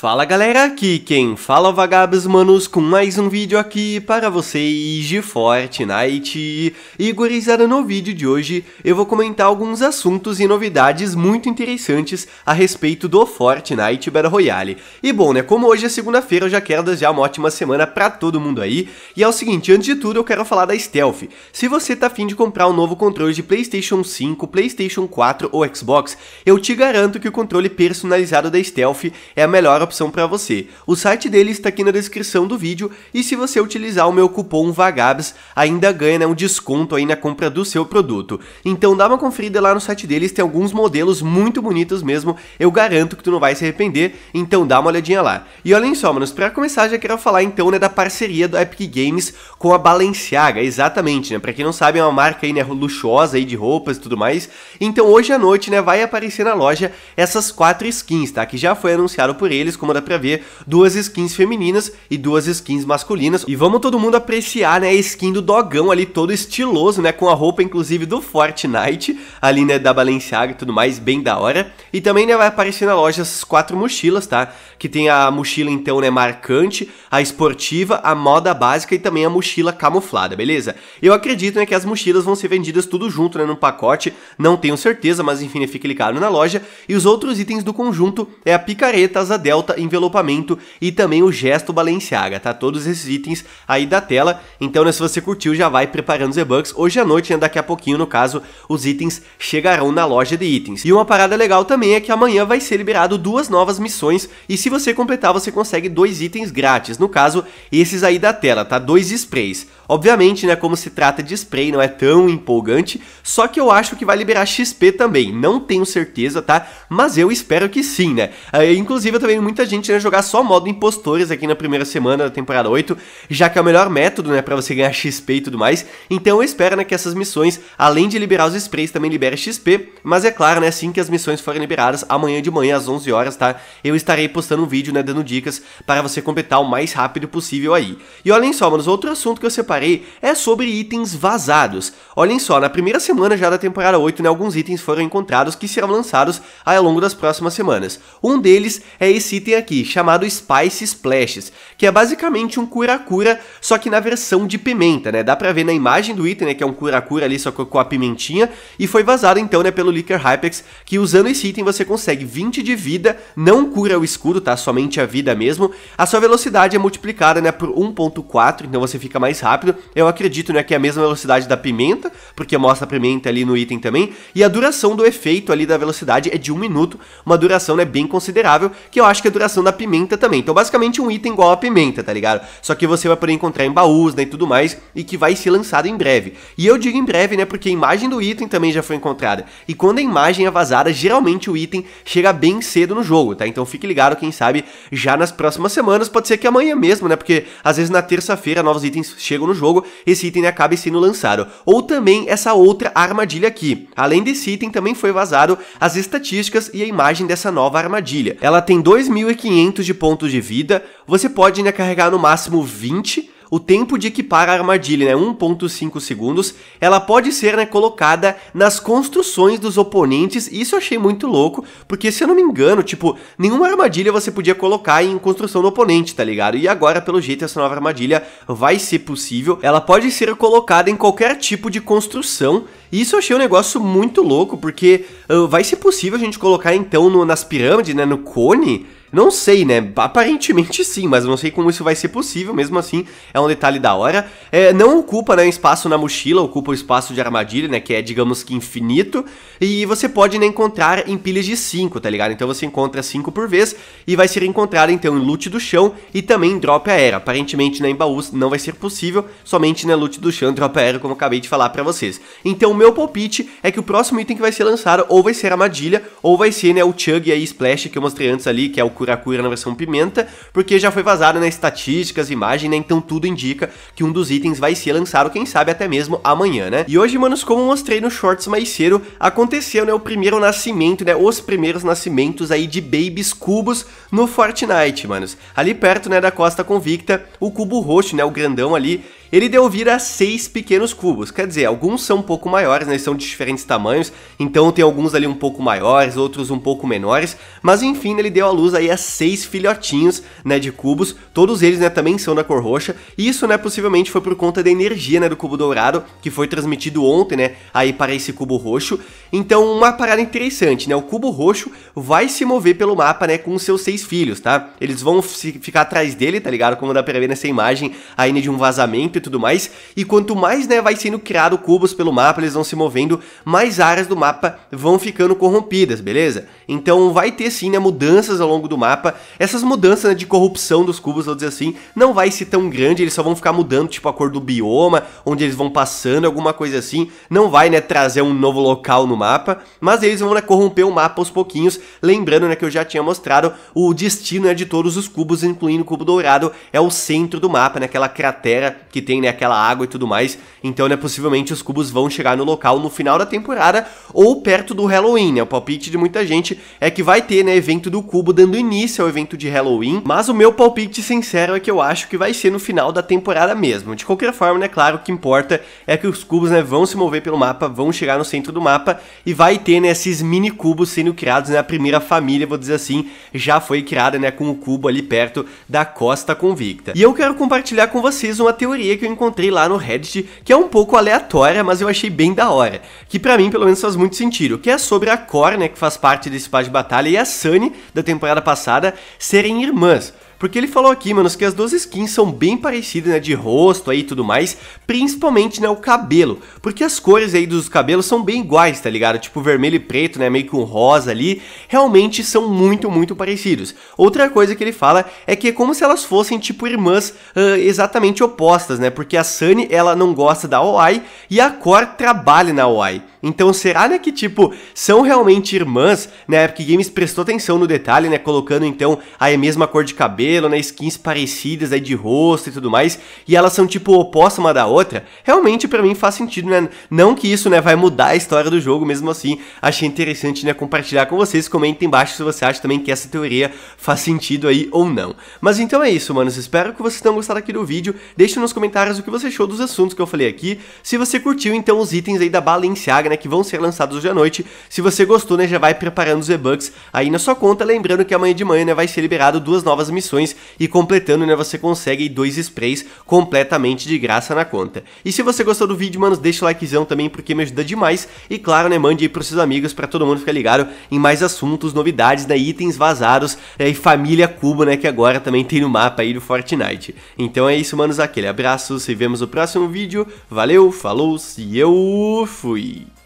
Fala galera, aqui quem fala é vagabos manos com mais um vídeo aqui para vocês de Fortnite. E gurizada, no vídeo de hoje eu vou comentar alguns assuntos e novidades muito interessantes a respeito do Fortnite Battle Royale. E bom né, como hoje é segunda-feira eu já quero desejar uma ótima semana para todo mundo aí. E é o seguinte, antes de tudo eu quero falar da Stealth. Se você tá afim de comprar um novo controle de Playstation 5, Playstation 4 ou Xbox, eu te garanto que o controle personalizado da Stealth é a melhor opção para você. O site dele está aqui na descrição do vídeo e se você utilizar o meu cupom VAGABS, ainda ganha né, um desconto aí na compra do seu produto. Então dá uma conferida lá no site deles, tem alguns modelos muito bonitos mesmo, eu garanto que tu não vai se arrepender, então dá uma olhadinha lá. E olhem só, manos, para começar já quero falar então né, da parceria do Epic Games com a Balenciaga, exatamente, né? Para quem não sabe, é uma marca aí, né, luxuosa aí de roupas e tudo mais. Então hoje à noite, né, vai aparecer na loja essas quatro skins, tá? Que já foi anunciado por eles como dá pra ver, duas skins femininas e duas skins masculinas. E vamos todo mundo apreciar, né, a skin do dogão ali, todo estiloso, né, com a roupa inclusive do Fortnite, ali, né, da Balenciaga e tudo mais, bem da hora. E também, né, vai aparecer na loja essas quatro mochilas, tá? Que tem a mochila, então, né, marcante, a esportiva, a moda básica e também a mochila camuflada, beleza? Eu acredito, né, que as mochilas vão ser vendidas tudo junto, né, num pacote, não tenho certeza, mas enfim, né, fica ligado na loja. E os outros itens do conjunto é a picareta, asa delta, envelopamento e também o gesto Balenciaga, tá? Todos esses itens aí da tela. Então, né, se você curtiu, já vai preparando os e-bucks. Hoje à noite, né, daqui a pouquinho, no caso, os itens chegarão na loja de itens. E uma parada legal também é que amanhã vai ser liberado duas novas missões e se você completar, você consegue dois itens grátis. No caso, esses aí da tela, tá? Dois sprays. Obviamente, né, como se trata de spray, não é tão empolgante, só que eu acho que vai liberar XP também. Não tenho certeza, tá? Mas eu espero que sim, né? Uh, inclusive, eu também muito muita gente né, jogar só modo impostores aqui na primeira semana da temporada 8, já que é o melhor método, né, pra você ganhar XP e tudo mais. Então eu espero, né, que essas missões, além de liberar os sprays, também libere XP. Mas é claro, né, assim que as missões forem liberadas, amanhã de manhã às 11 horas, tá? Eu estarei postando um vídeo, né, dando dicas para você completar o mais rápido possível aí. E olhem só, manos, outro assunto que eu separei é sobre itens vazados. Olhem só, na primeira semana já da temporada 8, né, alguns itens foram encontrados que serão lançados ao longo das próximas semanas. Um deles é esse item aqui, chamado Spice Splashes, que é basicamente um cura-cura, só que na versão de pimenta, né? Dá pra ver na imagem do item, né, que é um cura-cura ali só com a pimentinha, e foi vazado então, né, pelo Licker Hypex, que usando esse item você consegue 20 de vida, não cura o escudo, tá? Somente a vida mesmo. A sua velocidade é multiplicada, né, por 1.4, então você fica mais rápido. Eu acredito, né, que é a mesma velocidade da pimenta, porque mostra a pimenta ali no item também, e a duração do efeito ali da velocidade é de 1 minuto, uma duração, né, bem considerável, que eu acho que a é duração da pimenta também. Então, basicamente, um item igual a pimenta, tá ligado? Só que você vai poder encontrar em baús, né, e tudo mais, e que vai ser lançado em breve. E eu digo em breve, né, porque a imagem do item também já foi encontrada. E quando a imagem é vazada, geralmente o item chega bem cedo no jogo, tá? Então fique ligado, quem sabe, já nas próximas semanas, pode ser que amanhã mesmo, né, porque às vezes na terça-feira novos itens chegam no jogo, esse item né, acaba sendo lançado. Ou também essa outra armadilha aqui. Além desse item, também foi vazado as estatísticas e a imagem dessa nova armadilha. Ela tem 2.000 1.500 de pontos de vida, você pode ainda carregar no máximo 20, o tempo de equipar a armadilha, né, 1.5 segundos, ela pode ser né, colocada nas construções dos oponentes, isso eu achei muito louco, porque se eu não me engano, tipo, nenhuma armadilha você podia colocar em construção do oponente, tá ligado? E agora, pelo jeito, essa nova armadilha vai ser possível, ela pode ser colocada em qualquer tipo de construção, isso eu achei um negócio muito louco, porque uh, vai ser possível a gente colocar então no, nas pirâmides, né, no cone, não sei, né? Aparentemente sim, mas não sei como isso vai ser possível, mesmo assim é um detalhe da hora. É, não ocupa né, espaço na mochila, ocupa o espaço de armadilha, né? Que é, digamos que, infinito. E você pode né, encontrar em pilhas de 5, tá ligado? Então você encontra 5 por vez e vai ser encontrado então em loot do chão e também em drop aérea. Aparentemente né, em baús não vai ser possível, somente na né, loot do chão e drop aérea, como eu acabei de falar para vocês. Então o meu palpite é que o próximo item que vai ser lançado ou vai ser armadilha ou vai ser né, o Chug e a Splash que eu mostrei antes ali, que é o Kurakura na versão pimenta, porque já foi vazado nas né, estatísticas, imagens, né? Então tudo indica que um dos itens vai ser lançado, quem sabe até mesmo amanhã, né? E hoje, manos, como mostrei nos shorts mais cedo, aconteceu, né, o primeiro nascimento, né, os primeiros nascimentos aí de babies cubos no Fortnite, manos. Ali perto, né, da Costa Convicta, o cubo roxo, né, o grandão ali, ele deu vida a seis pequenos cubos, quer dizer, alguns são um pouco maiores, né, são de diferentes tamanhos, então tem alguns ali um pouco maiores, outros um pouco menores, mas enfim, ele deu à luz aí a seis filhotinhos, né, de cubos, todos eles, né, também são da cor roxa, e isso, né, possivelmente foi por conta da energia, né, do cubo dourado, que foi transmitido ontem, né, aí para esse cubo roxo, então uma parada interessante, né, o cubo roxo vai se mover pelo mapa, né, com seus seis filhos, tá, eles vão ficar atrás dele, tá ligado, como dá pra ver nessa imagem aí, né, de um vazamento, e tudo mais, e quanto mais né, vai sendo criado cubos pelo mapa, eles vão se movendo, mais áreas do mapa vão ficando corrompidas, beleza? Então vai ter sim né, mudanças ao longo do mapa, essas mudanças né, de corrupção dos cubos, vamos dizer assim, não vai ser tão grande, eles só vão ficar mudando tipo a cor do bioma, onde eles vão passando, alguma coisa assim, não vai né, trazer um novo local no mapa, mas eles vão né, corromper o mapa aos pouquinhos, lembrando né, que eu já tinha mostrado o destino né, de todos os cubos, incluindo o cubo dourado, é o centro do mapa, naquela né, cratera que tem, né, aquela água e tudo mais. Então, né, possivelmente os cubos vão chegar no local no final da temporada ou perto do Halloween, né? O palpite de muita gente é que vai ter, né, evento do cubo dando início ao evento de Halloween, mas o meu palpite sincero é que eu acho que vai ser no final da temporada mesmo. De qualquer forma, né, claro, o que importa é que os cubos, né, vão se mover pelo mapa, vão chegar no centro do mapa e vai ter, né, esses mini cubos sendo criados, né, a primeira família, vou dizer assim, já foi criada, né, com o cubo ali perto da Costa Convicta. E eu quero compartilhar com vocês uma teoria que eu encontrei lá no Reddit, que é um pouco aleatória, mas eu achei bem da hora, que para mim pelo menos faz muito sentido, que é sobre a Cor, né, que faz parte desse par de batalha, e a Sunny, da temporada passada, serem irmãs. Porque ele falou aqui, manos, que as duas skins são bem parecidas, né, de rosto aí e tudo mais, principalmente, né, o cabelo, porque as cores aí dos cabelos são bem iguais, tá ligado? Tipo vermelho e preto, né, meio com um rosa ali, realmente são muito, muito parecidos. Outra coisa que ele fala é que é como se elas fossem, tipo, irmãs uh, exatamente opostas, né, porque a Sunny, ela não gosta da OI e a Core trabalha na OI. Então será né, que tipo são realmente irmãs? Né? A Epic Games prestou atenção no detalhe, né, colocando então aí a mesma cor de cabelo, né, skins parecidas aí de rosto e tudo mais, e elas são tipo opostas uma da outra. Realmente para mim faz sentido, né? Não que isso, né, vai mudar a história do jogo mesmo assim. Achei interessante, né, compartilhar com vocês. Comentem embaixo se você acha também que essa teoria faz sentido aí ou não. Mas então é isso, manos. Espero que vocês tenham gostado aqui do vídeo. Deixe nos comentários o que você achou dos assuntos que eu falei aqui. Se você curtiu então os itens aí da Balenciaga né, que vão ser lançados hoje à noite. Se você gostou, né, já vai preparando os e-bucks aí na sua conta, lembrando que amanhã de manhã, né, vai ser liberado duas novas missões e completando, né, você consegue dois sprays completamente de graça na conta. E se você gostou do vídeo, manos, deixa o likezão também porque me ajuda demais e claro, né, mande aí pros seus amigos para todo mundo ficar ligado em mais assuntos, novidades, né, itens vazados né, e família Cubo, né, que agora também tem no mapa aí do Fortnite. Então é isso, manos, aquele abraço, se vemos no próximo vídeo, valeu, falou, e eu fui!